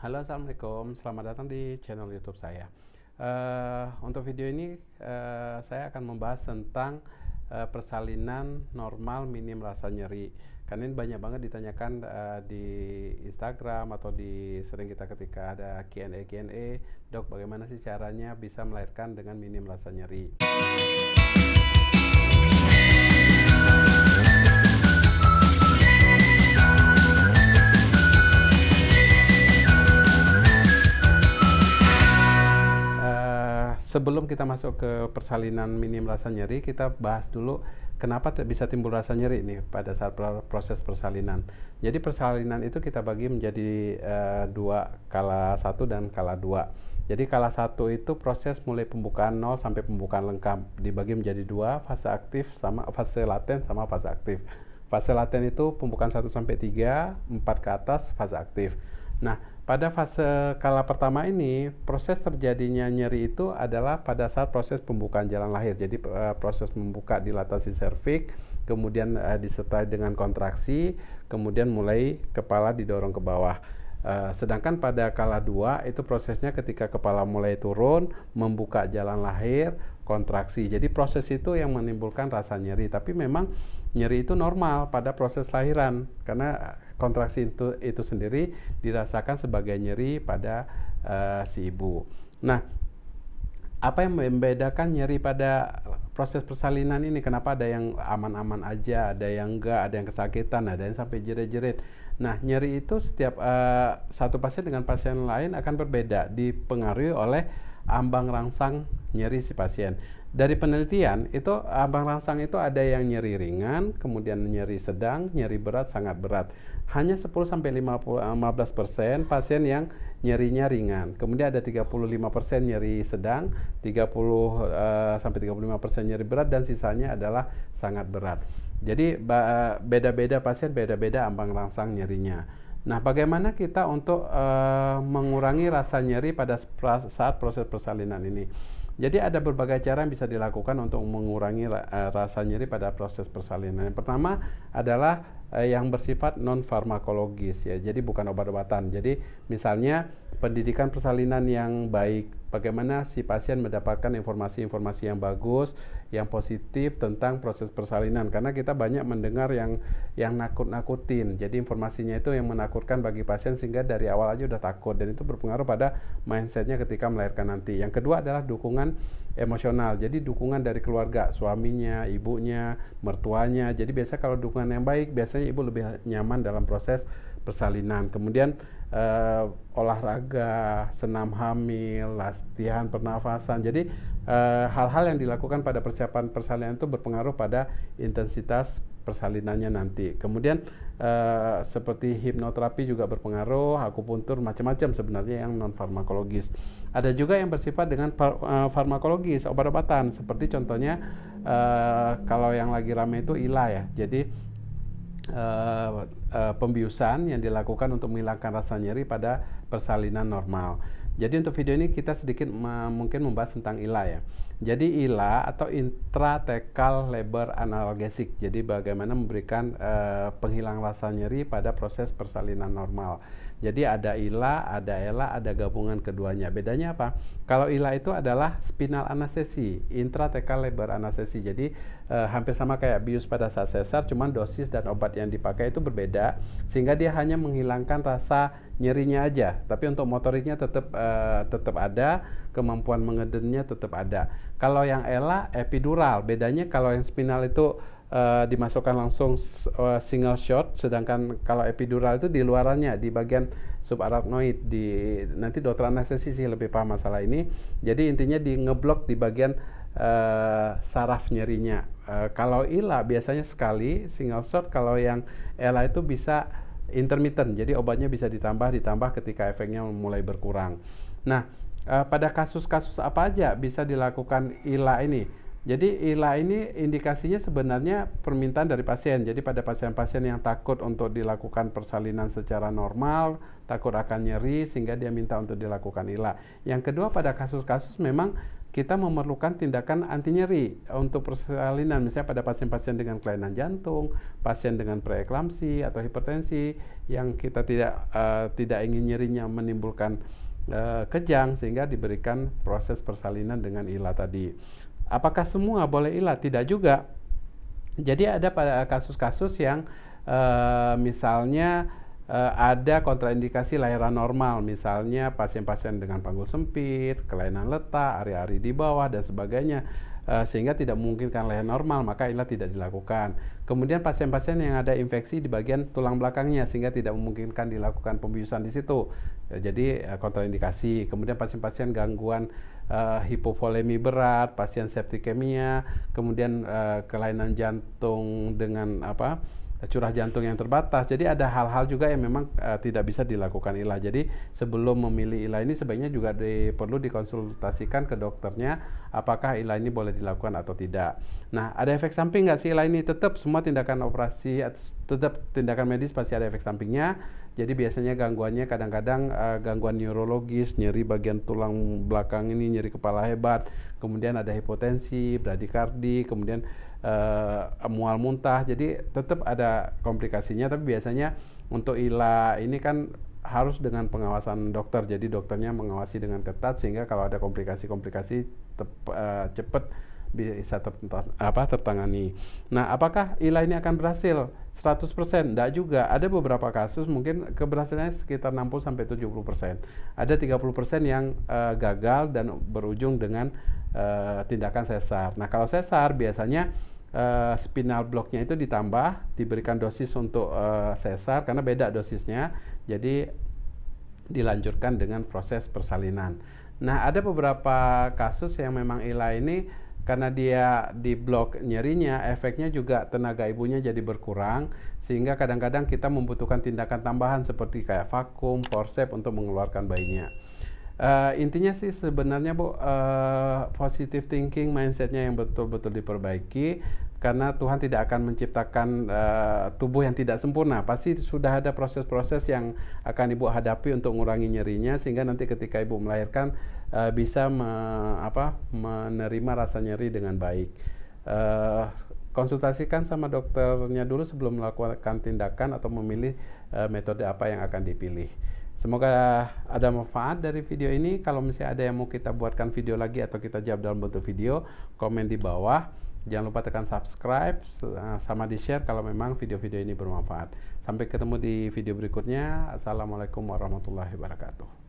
Halo Assalamualaikum, selamat datang di channel YouTube saya. Uh, untuk video ini uh, saya akan membahas tentang uh, persalinan normal minim rasa nyeri. Karena ini banyak banget ditanyakan uh, di Instagram atau di sering kita ketika ada Q&A Q&A, dok bagaimana sih caranya bisa melahirkan dengan minim rasa nyeri? sebelum kita masuk ke persalinan minim rasa nyeri, kita bahas dulu kenapa bisa timbul rasa nyeri ini pada saat proses persalinan. Jadi persalinan itu kita bagi menjadi uh, dua kala satu dan kala dua. Jadi kala satu itu proses mulai pembukaan nol sampai pembukaan lengkap dibagi menjadi dua fase aktif sama fase laten sama fase aktif. Fase laten itu pembukaan 1 sampai 3, 4 ke atas fase aktif. Nah, pada fase kala pertama ini, proses terjadinya nyeri itu adalah pada saat proses pembukaan jalan lahir. Jadi eh, proses membuka dilatasi servik kemudian eh, disertai dengan kontraksi, kemudian mulai kepala didorong ke bawah. Uh, sedangkan pada kala dua itu prosesnya ketika kepala mulai turun, membuka jalan lahir, kontraksi. Jadi proses itu yang menimbulkan rasa nyeri. Tapi memang nyeri itu normal pada proses lahiran karena kontraksi itu, itu sendiri dirasakan sebagai nyeri pada uh, si ibu. Nah, apa yang membedakan nyeri pada proses persalinan ini? Kenapa ada yang aman-aman aja, ada yang enggak, ada yang kesakitan, ada yang sampai jerit-jerit? Nah, nyeri itu setiap uh, satu pasien dengan pasien lain akan berbeda, dipengaruhi oleh ambang rangsang nyeri si pasien. Dari penelitian itu ambang rangsang itu ada yang nyeri ringan, kemudian nyeri sedang, nyeri berat, sangat berat. Hanya 10 sampai 15 eh, persen pasien yang nyerinya ringan. Kemudian ada 35 persen nyeri sedang, 30 uh, eh, sampai 35 persen nyeri berat dan sisanya adalah sangat berat. Jadi eh, beda-beda pasien beda-beda ambang rangsang nyerinya. Nah, bagaimana kita untuk uh, mengurangi rasa nyeri pada saat proses persalinan ini? Jadi ada berbagai cara yang bisa dilakukan untuk mengurangi eh, rasa nyeri pada proses persalinan. Yang pertama adalah eh, yang bersifat non farmakologis ya. Jadi bukan obat-obatan. Jadi misalnya pendidikan persalinan yang baik bagaimana si pasien mendapatkan informasi-informasi yang bagus, yang positif tentang proses persalinan karena kita banyak mendengar yang yang nakut-nakutin. Jadi informasinya itu yang menakutkan bagi pasien sehingga dari awal aja udah takut dan itu berpengaruh pada mindsetnya ketika melahirkan nanti. Yang kedua adalah dukungan emosional. Jadi dukungan dari keluarga, suaminya, ibunya, mertuanya. Jadi biasanya kalau dukungan yang baik biasanya ibu lebih nyaman dalam proses persalinan. Kemudian uh, olahraga, senam hamil, latihan pernafasan. Jadi eh, hal-hal uh, yang dilakukan pada persiapan persalinan itu berpengaruh pada intensitas persalinannya nanti. Kemudian uh, seperti hipnoterapi juga berpengaruh, akupuntur macam-macam sebenarnya yang non farmakologis. Ada juga yang bersifat dengan far uh, farmakologis, obat-obatan seperti contohnya uh, kalau yang lagi rame itu ILA ya. Jadi uh, uh, pembiusan yang dilakukan untuk menghilangkan rasa nyeri pada persalinan normal. Jadi untuk video ini kita sedikit mungkin membahas tentang ILA ya. Jadi ILA atau intratekal labor analgesik. Jadi bagaimana memberikan uh, penghilang rasa nyeri pada proses persalinan normal. Jadi ada ILA, ada ELA, ada gabungan keduanya. Bedanya apa? Kalau ILA itu adalah spinal anestesi, intratekal labor anestesi. Jadi eh, hampir sama kayak bius pada saat sesar, cuman dosis dan obat yang dipakai itu berbeda sehingga dia hanya menghilangkan rasa nyerinya aja, tapi untuk motoriknya tetap eh, tetap ada, kemampuan mengedennya tetap ada. Kalau yang ELA epidural, bedanya kalau yang spinal itu uh, dimasukkan langsung uh, single shot, sedangkan kalau epidural itu di luarannya, di bagian subarachnoid. Di nanti dokter anestesi sih lebih paham masalah ini. Jadi intinya di ngeblok di bagian uh, saraf nyerinya. Uh, kalau ILA biasanya sekali single shot, kalau yang ELA itu bisa intermittent. Jadi obatnya bisa ditambah ditambah ketika efeknya mulai berkurang. Nah, uh, pada kasus-kasus apa aja bisa dilakukan ILA ini. Jadi ILA ini indikasinya sebenarnya permintaan dari pasien. Jadi pada pasien-pasien yang takut untuk dilakukan persalinan secara normal, takut akan nyeri sehingga dia minta untuk dilakukan ILA. Yang kedua pada kasus-kasus memang kita memerlukan tindakan anti nyeri untuk persalinan misalnya pada pasien-pasien dengan kelainan jantung, pasien dengan preeklamsi atau hipertensi yang kita tidak uh, tidak ingin nyerinya menimbulkan uh, kejang sehingga diberikan proses persalinan dengan ilat tadi. Apakah semua boleh ilat? Tidak juga. Jadi ada pada kasus-kasus yang uh, misalnya uh, ada kontraindikasi lahiran normal, misalnya pasien-pasien dengan panggul sempit, kelainan letak, ari-ari di bawah dan sebagainya Eh, sehingga tidak memungkinkan leher normal maka inilah tidak dilakukan. Kemudian pasien-pasien yang ada infeksi di bagian tulang belakangnya sehingga tidak memungkinkan dilakukan pembiusan di situ. Ya, jadi uh, kontraindikasi. Kemudian pasien-pasien gangguan uh, hipovolemi berat, pasien septikemia, kemudian uh, kelainan jantung dengan apa? curah jantung yang terbatas. Jadi ada hal-hal juga yang memang uh, tidak bisa dilakukan ilah. Jadi sebelum memilih ilah ini sebaiknya juga di, perlu dikonsultasikan ke dokternya apakah ilah ini boleh dilakukan atau tidak. Nah, ada efek samping nggak sih ilah ini? Tetap semua tindakan operasi, tetap tindakan medis pasti ada efek sampingnya. Jadi biasanya gangguannya kadang-kadang uh, gangguan neurologis, nyeri bagian tulang belakang ini, nyeri kepala hebat, kemudian ada hipotensi, bradikardi, kemudian uh, mual muntah. Jadi tetap ada komplikasinya tapi biasanya untuk ILA ini kan harus dengan pengawasan dokter. Jadi dokternya mengawasi dengan ketat sehingga kalau ada komplikasi-komplikasi uh, eh, cepat bisa apa tertangani. Nah, apakah ilah ini akan berhasil 100%? Tidak juga. Ada beberapa kasus mungkin keberhasilannya sekitar 60 sampai 70%. Ada 30% yang uh, gagal dan berujung dengan uh, tindakan sesar. Nah, kalau sesar biasanya uh, spinal blocknya itu ditambah, diberikan dosis untuk uh, sesar karena beda dosisnya. Jadi dilanjutkan dengan proses persalinan. Nah, ada beberapa kasus yang memang ILA ini karena dia di blok nyerinya, efeknya juga tenaga ibunya jadi berkurang, sehingga kadang-kadang kita membutuhkan tindakan tambahan seperti kayak vakum, forceps untuk mengeluarkan bayinya. Uh, intinya sih sebenarnya bu, uh, positive thinking mindsetnya yang betul-betul diperbaiki, karena Tuhan tidak akan menciptakan uh, tubuh yang tidak sempurna. Pasti sudah ada proses-proses yang akan ibu hadapi untuk mengurangi nyerinya sehingga nanti ketika ibu melahirkan uh, bisa me, apa, menerima rasa nyeri dengan baik. Uh, konsultasikan sama dokternya dulu sebelum melakukan tindakan atau memilih uh, metode apa yang akan dipilih. Semoga ada manfaat dari video ini. Kalau misalnya ada yang mau kita buatkan video lagi atau kita jawab dalam bentuk video, komen di bawah. Jangan lupa tekan subscribe eh, sama di share kalau memang video-video ini bermanfaat. Sampai ketemu di video berikutnya. Assalamualaikum warahmatullahi wabarakatuh.